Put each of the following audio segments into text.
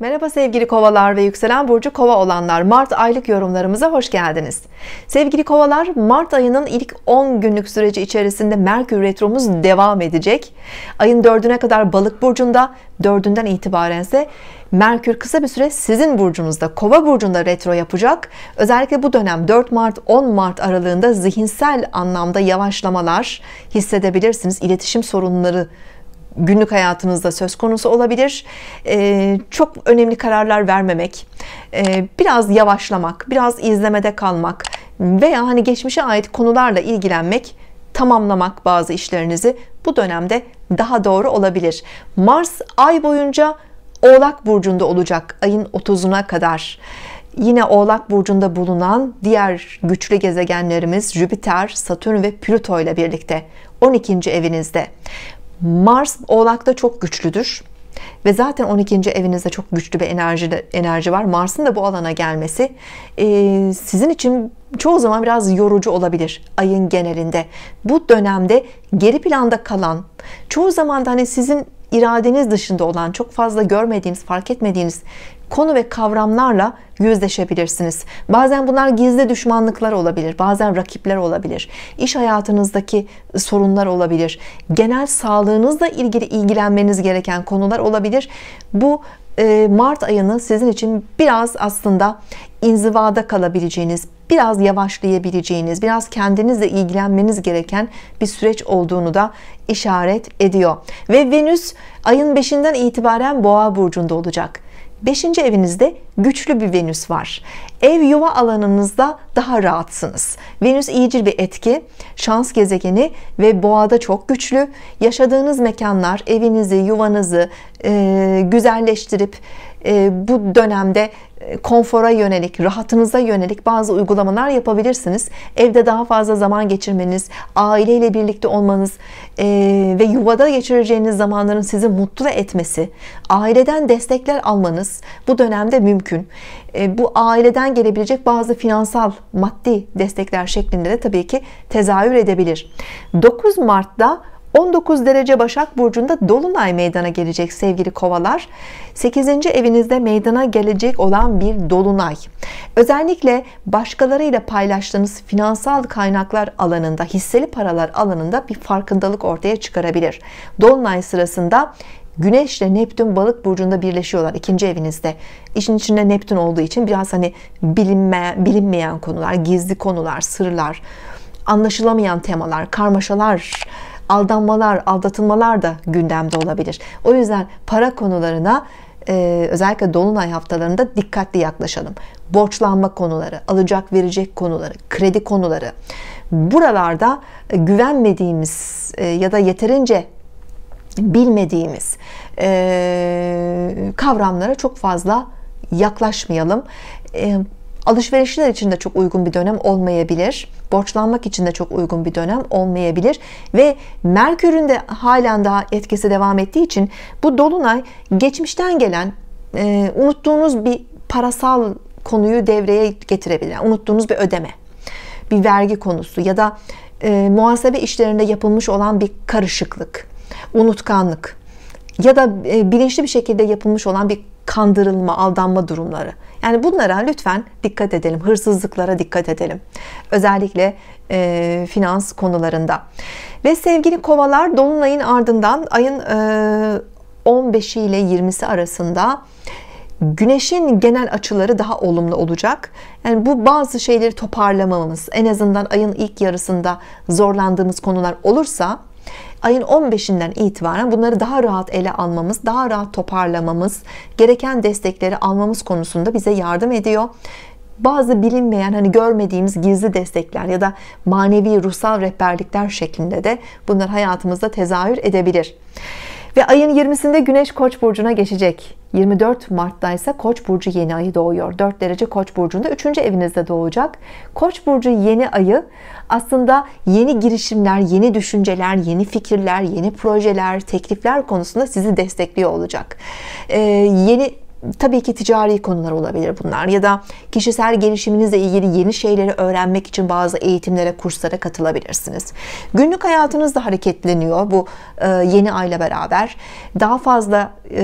Merhaba sevgili kovalar ve yükselen burcu kova olanlar Mart aylık yorumlarımıza hoş geldiniz sevgili kovalar Mart ayının ilk 10 günlük süreci içerisinde Merkür retromuz devam edecek ayın dördüne kadar balık burcunda dördünden itibaren ise Merkür kısa bir süre sizin burcunuzda kova burcunda retro yapacak özellikle bu dönem 4 Mart 10 Mart aralığında zihinsel anlamda yavaşlamalar hissedebilirsiniz iletişim sorunları günlük hayatınızda söz konusu olabilir. Ee, çok önemli kararlar vermemek, ee, biraz yavaşlamak, biraz izlemede kalmak veya hani geçmişe ait konularla ilgilenmek, tamamlamak bazı işlerinizi bu dönemde daha doğru olabilir. Mars ay boyunca Oğlak Burcu'nda olacak ayın 30'una kadar. Yine Oğlak Burcu'nda bulunan diğer güçlü gezegenlerimiz Jüpiter, Satürn ve Plüto ile birlikte 12. evinizde. Mars Oğlak'ta çok güçlüdür. Ve zaten 12. evinizde çok güçlü bir enerji, enerji var. Mars'ın da bu alana gelmesi e, sizin için çoğu zaman biraz yorucu olabilir ayın genelinde. Bu dönemde geri planda kalan, çoğu zaman da hani sizin iradeniz dışında olan, çok fazla görmediğiniz, fark etmediğiniz konu ve kavramlarla yüzleşebilirsiniz. Bazen bunlar gizli düşmanlıklar olabilir, bazen rakipler olabilir, iş hayatınızdaki sorunlar olabilir, genel sağlığınızla ilgili ilgilenmeniz gereken konular olabilir. Bu e, Mart ayını sizin için biraz aslında inzivada kalabileceğiniz, biraz yavaşlayabileceğiniz, biraz kendinizle ilgilenmeniz gereken bir süreç olduğunu da işaret ediyor. Ve Venüs ayın 5'inden itibaren Boğa burcunda olacak. Beşinci evinizde güçlü bir Venüs var. Ev yuva alanınızda daha rahatsınız. Venüs iyicil bir etki, şans gezegeni ve boğada çok güçlü. Yaşadığınız mekanlar evinizi, yuvanızı e, güzelleştirip e, bu dönemde konfora yönelik, rahatınıza yönelik bazı uygulamalar yapabilirsiniz. Evde daha fazla zaman geçirmeniz, aileyle birlikte olmanız e, ve yuvada geçireceğiniz zamanların sizi mutlu etmesi, aileden destekler almanız bu dönemde mümkün. E, bu aileden gelebilecek bazı finansal, maddi destekler şeklinde de tabii ki tezahür edebilir. 9 Mart'ta 19 derece Başak Burcu'nda Dolunay meydana gelecek sevgili kovalar. 8. evinizde meydana gelecek olan bir Dolunay. Özellikle başkalarıyla paylaştığınız finansal kaynaklar alanında, hisseli paralar alanında bir farkındalık ortaya çıkarabilir. Dolunay sırasında Güneş ile Neptün balık burcunda birleşiyorlar ikinci evinizde. İşin içinde Neptün olduğu için biraz hani bilinmeyen, bilinmeyen konular, gizli konular, sırlar, anlaşılamayan temalar, karmaşalar aldanmalar, aldatılmalar da gündemde olabilir. O yüzden para konularına e, özellikle dolunay haftalarında dikkatli yaklaşalım. Borçlanma konuları, alacak verecek konuları, kredi konuları. Buralarda e, güvenmediğimiz e, ya da yeterince bilmediğimiz kavramlara çok fazla yaklaşmayalım. Alışverişler için de çok uygun bir dönem olmayabilir. Borçlanmak için de çok uygun bir dönem olmayabilir. Ve Merkür'ün de halen daha etkisi devam ettiği için bu dolunay geçmişten gelen e, unuttuğunuz bir parasal konuyu devreye getirebilir. Yani unuttuğunuz bir ödeme, bir vergi konusu ya da e, muhasebe işlerinde yapılmış olan bir karışıklık, unutkanlık ya da e, bilinçli bir şekilde yapılmış olan bir kandırılma, aldanma durumları yani bunlara lütfen dikkat edelim. Hırsızlıklara dikkat edelim. Özellikle e, finans konularında. Ve sevgili kovalar dolunayın ardından ayın e, 15'i ile 20'si arasında Güneşin genel açıları daha olumlu olacak. Yani bu bazı şeyleri toparlamamız, en azından ayın ilk yarısında zorlandığımız konular olursa ayın 15'inden itibaren bunları daha rahat ele almamız, daha rahat toparlamamız, gereken destekleri almamız konusunda bize yardım ediyor bazı bilinmeyen hani görmediğimiz gizli destekler ya da manevi ruhsal rehberlikler şeklinde de bunlar hayatımızda tezahür edebilir. Ve ayın 20'sinde Güneş Koç burcuna geçecek. 24 Mart'ta ise Koç burcu yeni ayı doğuyor. 4 derece Koç burcunda 3. evinizde doğacak. Koç burcu yeni ayı aslında yeni girişimler, yeni düşünceler, yeni fikirler, yeni projeler, teklifler konusunda sizi destekliyor olacak. Ee, yeni tabii ki ticari konular olabilir bunlar ya da kişisel gelişiminizle ilgili yeni şeyleri öğrenmek için bazı eğitimlere, kurslara katılabilirsiniz. Günlük hayatınız da hareketleniyor bu e, yeni ayla beraber. Daha fazla e,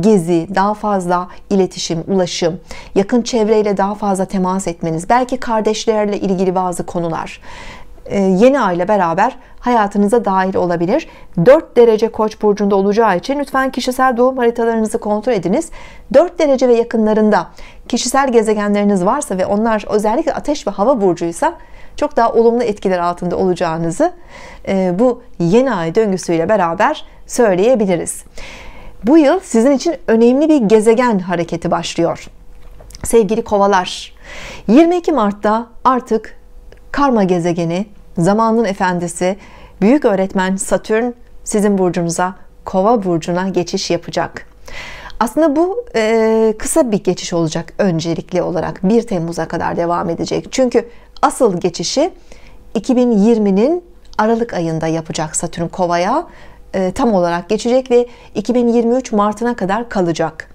gezi, daha fazla iletişim, ulaşım, yakın çevreyle daha fazla temas etmeniz, belki kardeşlerle ilgili bazı konular, e, yeni aile beraber hayatınıza dahil olabilir. 4 derece koç burcunda olacağı için lütfen kişisel doğum haritalarınızı kontrol ediniz. 4 derece ve yakınlarında kişisel gezegenleriniz varsa ve onlar özellikle ateş ve hava burcuysa çok daha olumlu etkiler altında olacağınızı e, bu yeni ay döngüsüyle beraber söyleyebiliriz. Bu yıl sizin için önemli bir gezegen hareketi başlıyor. Sevgili kovalar 22 Mart'ta artık karma gezegeni, zamanın efendisi, büyük öğretmen Satürn sizin burcunuza kova burcuna geçiş yapacak. Aslında bu e, kısa bir geçiş olacak öncelikli olarak 1 Temmuz'a kadar devam edecek. Çünkü asıl geçişi 2020'nin Aralık ayında yapacak Satürn kovaya e, tam olarak geçecek ve 2023 Mart'ına kadar kalacak.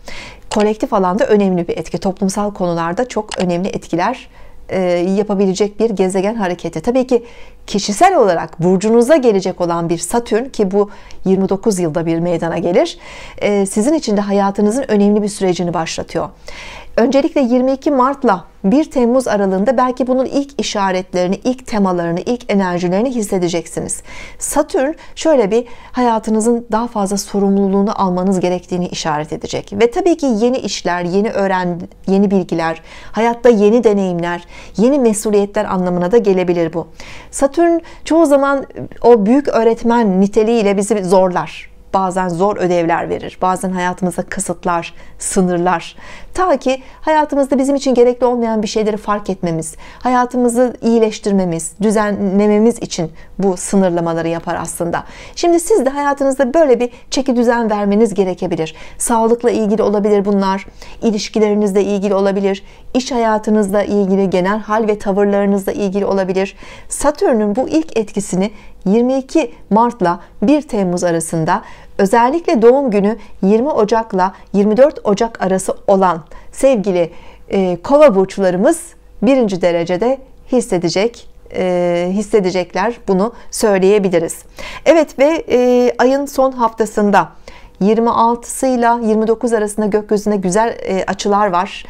Kolektif alanda önemli bir etki. Toplumsal konularda çok önemli etkiler e, yapabilecek bir gezegen hareketi. Tabii ki kişisel olarak burcunuza gelecek olan bir Satürn ki bu 29 yılda bir meydana gelir. E, sizin için de hayatınızın önemli bir sürecini başlatıyor. Öncelikle 22 Mart'la 1 Temmuz aralığında belki bunun ilk işaretlerini, ilk temalarını, ilk enerjilerini hissedeceksiniz. Satürn şöyle bir hayatınızın daha fazla sorumluluğunu almanız gerektiğini işaret edecek. Ve tabii ki yeni işler, yeni öğren, yeni bilgiler, hayatta yeni deneyimler, yeni mesuliyetler anlamına da gelebilir bu. Satürn çoğu zaman o büyük öğretmen niteliğiyle bizi zorlar bazen zor ödevler verir. Bazen hayatımıza kısıtlar, sınırlar. Ta ki hayatımızda bizim için gerekli olmayan bir şeyleri fark etmemiz, hayatımızı iyileştirmemiz, düzenlememiz için bu sınırlamaları yapar aslında. Şimdi siz de hayatınızda böyle bir çeki düzen vermeniz gerekebilir. Sağlıkla ilgili olabilir bunlar, ilişkilerinizle ilgili olabilir, iş hayatınızla ilgili, genel hal ve tavırlarınızla ilgili olabilir. Satürn'ün bu ilk etkisini 22 Mart'la 1 Temmuz arasında özellikle doğum günü 20 Ocak'la 24 Ocak arası olan sevgili e, kova burçlarımız birinci derecede hissedecek e, hissedecekler bunu söyleyebiliriz Evet ve e, ayın son haftasında 26'sıyla 29 arasında gökyüzüne güzel e, açılar var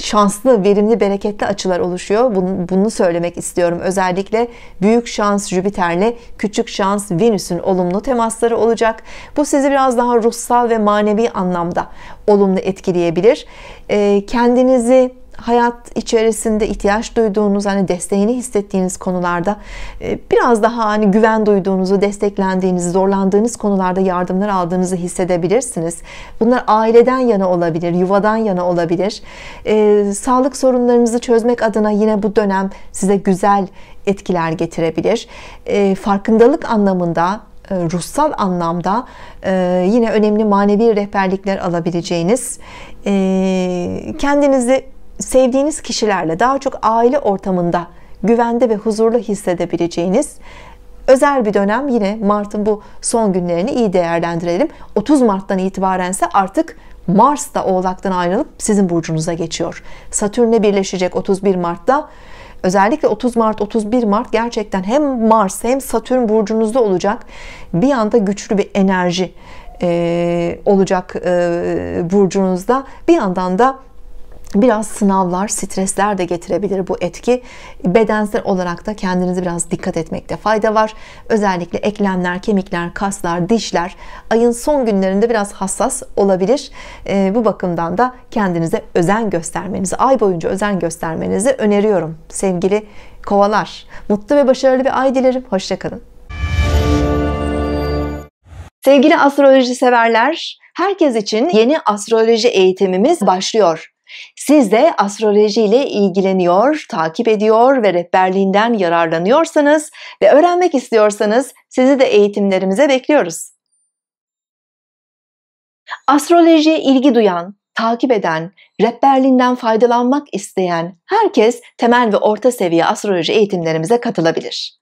şanslı, verimli, bereketli açılar oluşuyor. Bunu, bunu söylemek istiyorum. Özellikle büyük şans Jüpiter'le küçük şans Venüs'ün olumlu temasları olacak. Bu sizi biraz daha ruhsal ve manevi anlamda olumlu etkileyebilir. Ee, kendinizi hayat içerisinde ihtiyaç duyduğunuz hani desteğini hissettiğiniz konularda e, biraz daha hani güven duyduğunuzu, desteklendiğinizi, zorlandığınız konularda yardımlar aldığınızı hissedebilirsiniz. Bunlar aileden yana olabilir, yuvadan yana olabilir. E, sağlık sorunlarınızı çözmek adına yine bu dönem size güzel etkiler getirebilir. E, farkındalık anlamında ruhsal anlamda yine önemli manevi rehberlikler alabileceğiniz kendinizi sevdiğiniz kişilerle daha çok aile ortamında güvende ve huzurlu hissedebileceğiniz özel bir dönem yine Mart'ın bu son günlerini iyi değerlendirelim. 30 Mart'tan itibaren ise artık Mars da Oğlak'tan ayrılıp sizin burcunuza geçiyor. Satürn'le birleşecek 31 Mart'ta. Özellikle 30 Mart 31 Mart gerçekten hem Mars hem Satürn burcunuzda olacak. Bir anda güçlü bir enerji olacak burcunuzda. Bir yandan da biraz sınavlar, stresler de getirebilir bu etki. Bedensel olarak da kendinizi biraz dikkat etmekte fayda var. Özellikle eklemler, kemikler, kaslar, dişler ayın son günlerinde biraz hassas olabilir. E, bu bakımdan da kendinize özen göstermenizi, ay boyunca özen göstermenizi öneriyorum sevgili kovalar. Mutlu ve başarılı bir ay dilerim. Hoşçakalın. Sevgili astroloji severler, herkes için yeni astroloji eğitimimiz başlıyor. Siz de astrolojiyle ilgileniyor, takip ediyor ve rehberliğinden yararlanıyorsanız ve öğrenmek istiyorsanız sizi de eğitimlerimize bekliyoruz. Astrolojiye ilgi duyan, takip eden, rehberliğinden faydalanmak isteyen herkes temel ve orta seviye astroloji eğitimlerimize katılabilir.